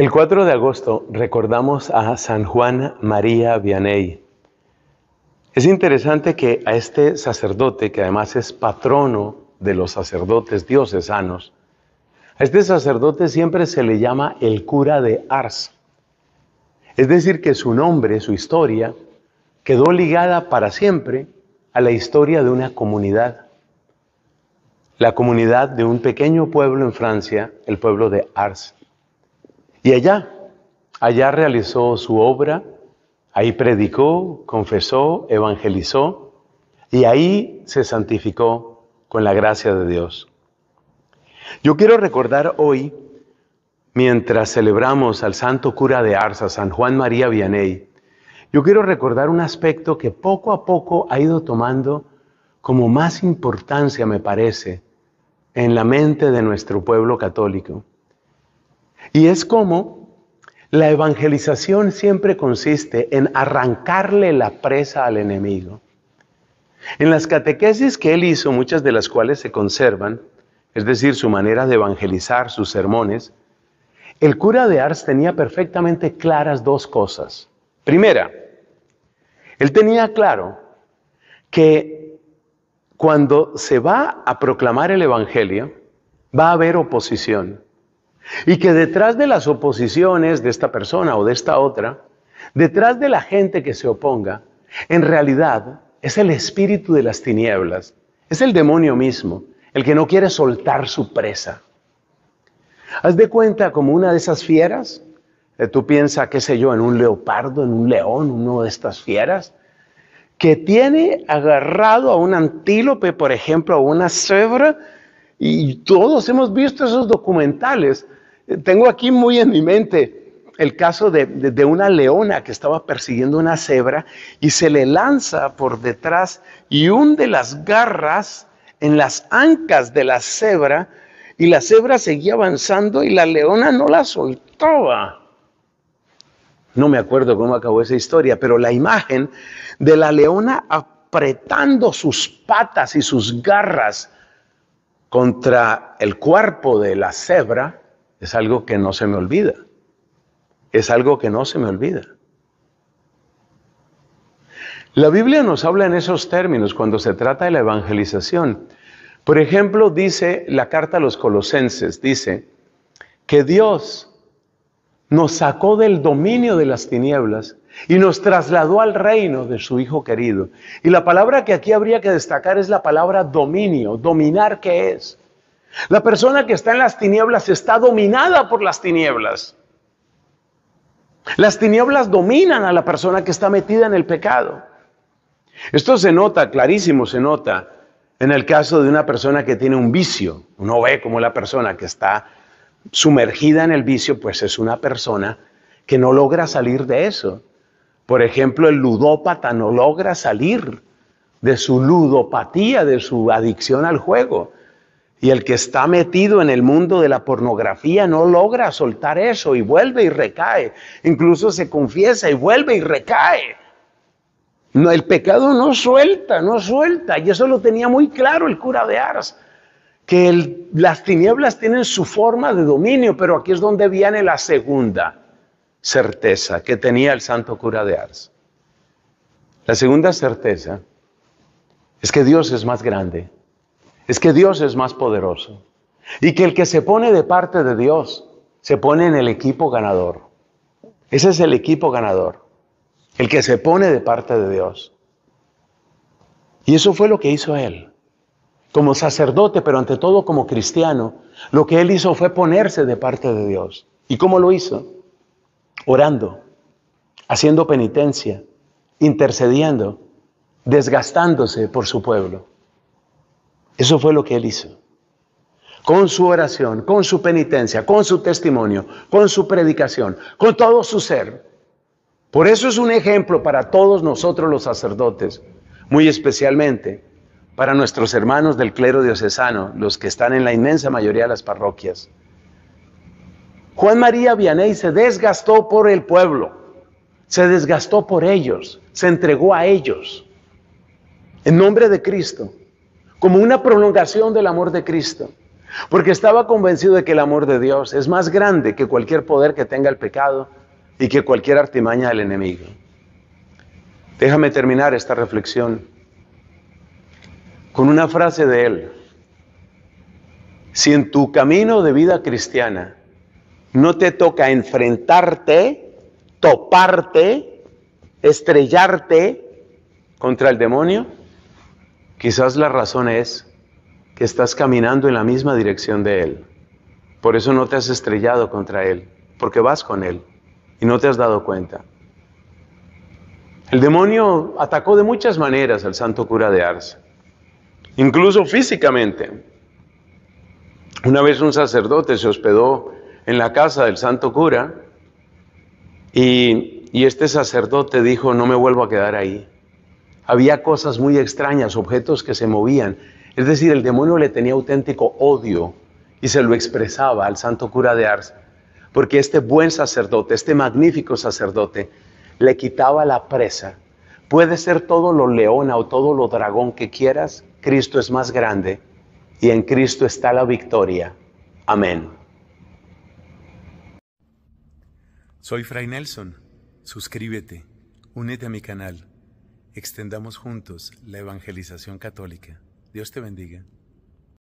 El 4 de agosto recordamos a San Juan María Vianey. Es interesante que a este sacerdote, que además es patrono de los sacerdotes diocesanos, a este sacerdote siempre se le llama el cura de Ars. Es decir, que su nombre, su historia, quedó ligada para siempre a la historia de una comunidad. La comunidad de un pequeño pueblo en Francia, el pueblo de Ars. Y allá, allá realizó su obra, ahí predicó, confesó, evangelizó y ahí se santificó con la gracia de Dios. Yo quiero recordar hoy, mientras celebramos al santo cura de Arza, San Juan María Vianey, yo quiero recordar un aspecto que poco a poco ha ido tomando como más importancia, me parece, en la mente de nuestro pueblo católico. Y es como la evangelización siempre consiste en arrancarle la presa al enemigo. En las catequesis que él hizo, muchas de las cuales se conservan, es decir, su manera de evangelizar, sus sermones, el cura de Ars tenía perfectamente claras dos cosas. Primera, él tenía claro que cuando se va a proclamar el Evangelio, va a haber oposición. Y que detrás de las oposiciones de esta persona o de esta otra, detrás de la gente que se oponga, en realidad es el espíritu de las tinieblas, es el demonio mismo, el que no quiere soltar su presa. Haz de cuenta como una de esas fieras, eh, tú piensas, qué sé yo, en un leopardo, en un león, uno de estas fieras, que tiene agarrado a un antílope, por ejemplo, a una cebra, y todos hemos visto esos documentales tengo aquí muy en mi mente el caso de, una leona que estaba persiguiendo una cebra y se le lanza por detrás y hunde las garras en las ancas de la cebra y la cebra seguía avanzando y la leona no la soltaba. No me acuerdo cómo acabó esa historia, pero la imagen de la leona apretando sus patas y sus garras contra el cuerpo de la cebra es algo que no se me olvida. Es algo que no se me olvida. La Biblia nos habla en esos términos cuando se trata de la evangelización. Por ejemplo, dice la carta a los colosenses, dice que Dios nos sacó del dominio de las tinieblas y nos trasladó al reino de su Hijo querido. Y la palabra que aquí habría que destacar es la palabra dominio, dominar qué es. La persona que está en las tinieblas está dominada por las tinieblas. Las tinieblas dominan a la persona que está metida en el pecado. Esto se nota, clarísimo se nota, en el caso de una persona que tiene un vicio. Uno ve como la persona que está sumergida en el vicio, pues es una persona que no logra salir de eso. Por ejemplo, el ludópata no logra salir de su ludopatía, de su adicción al juego. Y el que está metido en el mundo de la pornografía no logra soltar eso y vuelve y recae. Incluso se confiesa y vuelve y recae. No, el pecado no suelta, no suelta. Y eso lo tenía muy claro el cura de Ars, que las tinieblas tienen su forma de dominio, pero aquí es donde viene la segunda certeza que tenía el santo cura de Ars. La segunda certeza es que Dios es más grande es que Dios es más poderoso y que el que se pone de parte de Dios se pone en el equipo ganador. Ese es el equipo ganador, el que se pone de parte de Dios. Y eso fue lo que hizo él, como sacerdote, pero ante todo como cristiano. Lo que él hizo fue ponerse de parte de Dios. ¿Y cómo lo hizo? Orando, haciendo penitencia, intercediendo, desgastándose por su pueblo. Eso fue lo que él hizo. Con su oración, con su penitencia, con su testimonio, con su predicación, con todo su ser. Por eso es un ejemplo para todos nosotros los sacerdotes, muy especialmente para nuestros hermanos del clero diocesano, los que están en la inmensa mayoría de las parroquias. Juan María Vianney se desgastó por el pueblo, se desgastó por ellos, se entregó a ellos, en nombre de Cristo como una prolongación del amor de Cristo, porque estaba convencido de que el amor de Dios es más grande que cualquier poder que tenga el pecado y que cualquier artimaña del enemigo. Déjame terminar esta reflexión con una frase de él. Si en tu camino de vida cristiana no te toca enfrentarte, toparte, estrellarte contra el demonio, Quizás la razón es que estás caminando en la misma dirección de Él. Por eso no te has estrellado contra Él, porque vas con Él y no te has dado cuenta. El demonio atacó de muchas maneras al santo cura de Ars, incluso físicamente. Una vez un sacerdote se hospedó en la casa del santo cura y, y este sacerdote dijo, no me vuelvo a quedar ahí. Había cosas muy extrañas, objetos que se movían. Es decir, el demonio le tenía auténtico odio y se lo expresaba al santo cura de Ars, porque este buen sacerdote, este magnífico sacerdote, le quitaba la presa. Puede ser todo lo leona o todo lo dragón que quieras, Cristo es más grande y en Cristo está la victoria. Amén. Soy Fray Nelson. Suscríbete, únete a mi canal extendamos juntos la evangelización católica. Dios te bendiga.